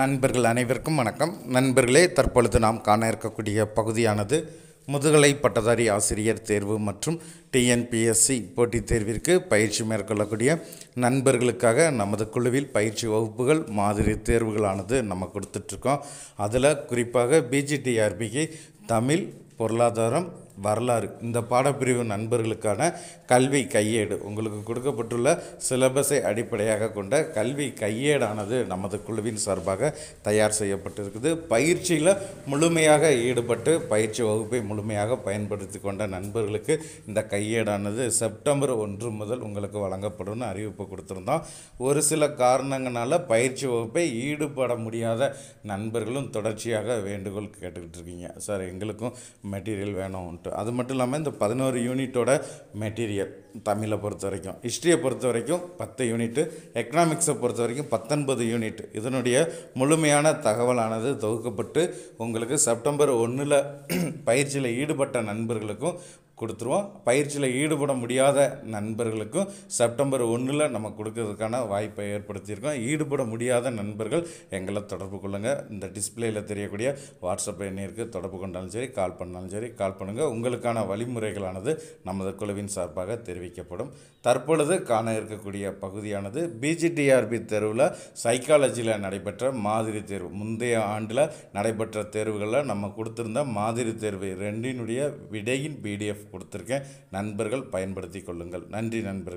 நண்பர்கள் அனைவருக்கும் வணக்கம் நண்பர்களே தற்பொழுது நாம் காண இருக்கக்கூடிய பகுதியானது முதுகலை பட்டதாரி ஆசிரியர் தேர்வு மற்றும் டிஎன்பிஎஸ்சி போட்டித் தேர்விற்கு பயிற்சி மேற்கொள்ளக்கூடிய நண்பர்களுக்காக நமது குழுவில் பயிற்சி வகுப்புகள் மாதிரி தேர்வுகளானது நம்ம கொடுத்துட்ருக்கோம் அதில் குறிப்பாக பிஜிடிஆர்பிக்கு தமிழ் பொருளாதாரம் வரலாறு இந்த பாடப்பிரிவு நண்பர்களுக்கான கல்வி கையேடு உங்களுக்கு கொடுக்கப்பட்டுள்ள சிலபஸை அடிப்படையாக கொண்ட கல்வி கையேடானது நமது குழுவின் சார்பாக தயார் செய்யப்பட்டிருக்குது பயிற்சியில் முழுமையாக ஈடுபட்டு பயிற்சி வகுப்பை முழுமையாக பயன்படுத்தி கொண்ட நண்பர்களுக்கு இந்த கையேடானது செப்டம்பர் ஒன்று முதல் உங்களுக்கு வழங்கப்படும்னு அறிவிப்பு கொடுத்துருந்தோம் ஒரு சில காரணங்களால் பயிற்சி வகுப்பை ஈடுபட முடியாத நண்பர்களும் தொடர்ச்சியாக வேண்டுகோள் கேட்டுக்கிட்டு இருக்கீங்க சார் எங்களுக்கும் மெட்டீரியல் வேணும் யூனிட் அது மட்டும் இல்லாமல் இந்த பதினோரு யூனிட்டோட மெட்டீரியல் தமிழை பொறுத்த வரைக்கும் ஹிஸ்ட்ரியை பொறுத்த வரைக்கும் பத்து யூனிட்டு எக்கனாமிக்ஸை பொறுத்த வரைக்கும் பத்தொன்பது யூனிட் இதனுடைய முழுமையான தகவலானது தொகுக்கப்பட்டு உங்களுக்கு செப்டம்பர் ஒன்றில் பயிற்சியில் ஈடுபட்ட நண்பர்களுக்கும் கொடுத்துருவோம் பயிற்சியில் ஈடுபட முடியாத நண்பர்களுக்கும் செப்டம்பர் ஒன்றில் நம்ம கொடுக்கறதுக்கான வாய்ப்பை ஏற்படுத்தியிருக்கோம் ஈடுபட முடியாத நண்பர்கள் எங்களை தொடர்பு கொள்ளுங்கள் இந்த டிஸ்பிளேயில் தெரியக்கூடிய வாட்ஸ்அப் எண்ணிற்கு தொடர்பு கொண்டாலும் சரி கால் பண்ணாலும் சரி கால் பண்ணுங்கள் உங்களுக்கான வழிமுறைகளானது நமது குழுவின் சார்பாக தெரிவிக்கப்படும் தற்பொழுது காண இருக்கக்கூடிய பகுதியானது பிஜிடிஆர்பி தேர்வில் சைக்காலஜியில் நடைபெற்ற மாதிரி தேர்வு முந்தைய ஆண்டில் நடைபெற்ற தேர்வுகளில் நம்ம கொடுத்துருந்த மாதிரி தேர்வு ரெண்டினுடைய விடையின் பிடிஎஃப் கொடுத்துருக்கேன் நண்பர்கள் பயன்படுத்தி கொள்ளுங்கள் நன்றி நண்பர்கள்